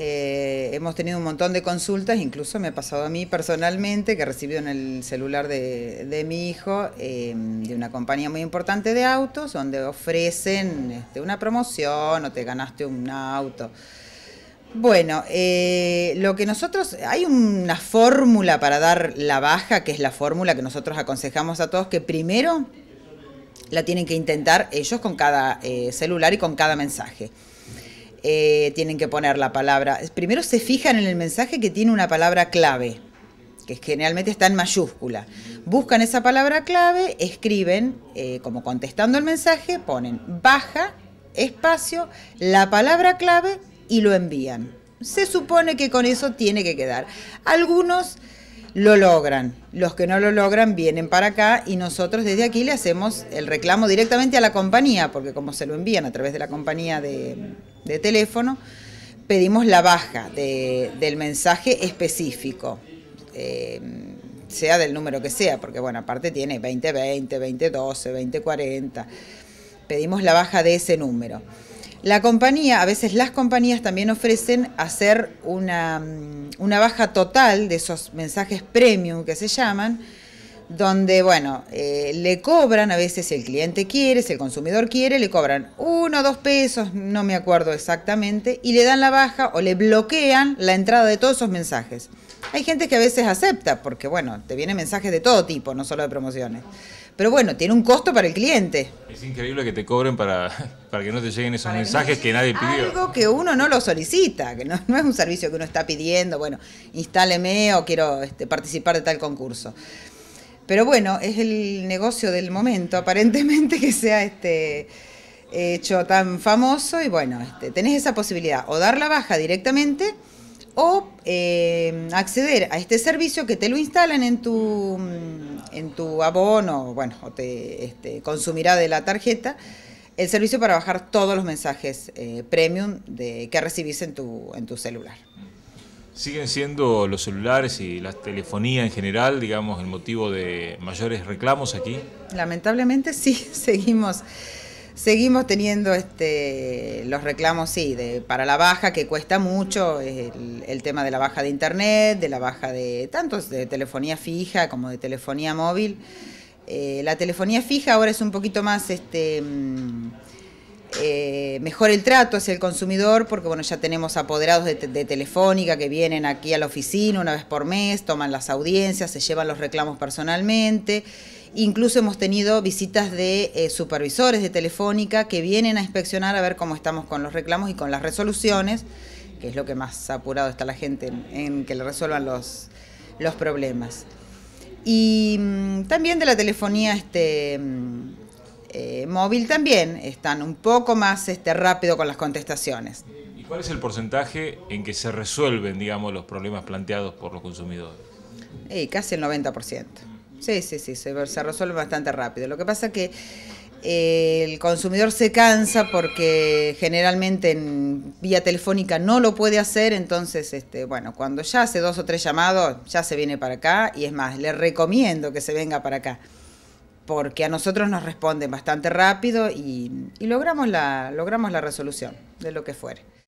Eh, hemos tenido un montón de consultas, incluso me ha pasado a mí personalmente, que he recibido en el celular de, de mi hijo, em, de una compañía muy importante de autos, donde ofrecen este, una promoción o te ganaste un auto. Bueno, eh, lo que nosotros, hay una fórmula para dar la baja, que es la fórmula que nosotros aconsejamos a todos, que primero la tienen que intentar ellos con cada eh, celular y con cada mensaje. Eh, tienen que poner la palabra. Primero se fijan en el mensaje que tiene una palabra clave, que generalmente está en mayúscula. Buscan esa palabra clave, escriben, eh, como contestando el mensaje, ponen baja, espacio, la palabra clave y lo envían. Se supone que con eso tiene que quedar. Algunos lo logran. Los que no lo logran vienen para acá y nosotros desde aquí le hacemos el reclamo directamente a la compañía, porque como se lo envían a través de la compañía de, teléfono, pedimos la baja del mensaje específico. Eh, sea del número que sea, porque bueno, aparte tiene 2020, 2012, 2040. Pedimos la baja de ese número. La compañía, a veces las compañías también ofrecen hacer mm, una, baja total de esos mensajes premium que se llaman, donde, bueno, eh, le cobran a veces si el cliente quiere, si el consumidor quiere, le cobran uno o dos pesos, no me acuerdo exactamente, y le dan la baja o le bloquean la entrada de todos esos mensajes. Hay gente que a veces acepta, porque, bueno, te vienen mensajes de todo tipo, no solo de promociones. Pero bueno, tiene un costo para el cliente. Es increíble que te cobren para, para que no te lleguen esos mensajes que, nadie pidió. Algo que uno no lo solicita, que no, es un servicio que uno está pidiendo, bueno, instáleme o quiero este, participar de tal concurso. Pero bueno, es el negocio del momento, aparentemente que sea este hecho tan famoso y bueno, este, tenés esa posibilidad, o dar la baja directamente o eh, acceder a este servicio que te lo instalan en tu, en tu abono, bueno, o te este, consumirá de la tarjeta, el servicio para bajar todos los mensajes eh, premium que recibís en tu, en tu celular. ¿Siguen siendo los celulares y la telefonía en general, digamos, el motivo de mayores reclamos aquí? Lamentablemente sí, seguimos Seguimos teniendo este, los reclamos, sí, para la baja, que cuesta mucho, el, tema de la baja de internet, de la baja de tantos de telefonía fija como de telefonía móvil. Eh, la telefonía fija ahora es un poquito más este, mm, eh, mejor el trato hacia el consumidor, porque bueno, ya tenemos apoderados de, de, Telefónica que vienen aquí a la oficina una vez por mes, toman las audiencias, se llevan los reclamos personalmente. Incluso hemos tenido visitas de eh, supervisores de Telefónica que vienen a inspeccionar a ver cómo estamos con los reclamos y con las resoluciones, que es lo que más apurado está la gente en, que le resuelvan los, problemas. Y mm, también de la telefonía este, mm, eh, móvil también están un poco más este, rápido con las contestaciones. ¿Y cuál es el porcentaje en que se resuelven, digamos, los problemas planteados por los consumidores? Eh, casi el 90%. Sí, sí, sí, se, resuelve bastante rápido. Lo que pasa que eh, el consumidor se cansa porque generalmente en vía telefónica no lo puede hacer, entonces, este, bueno, cuando ya hace dos o tres llamados, ya se viene para acá y es más, le recomiendo que se venga para acá, porque a nosotros nos responden bastante rápido y, y logramos, la, logramos la resolución de lo que fuere.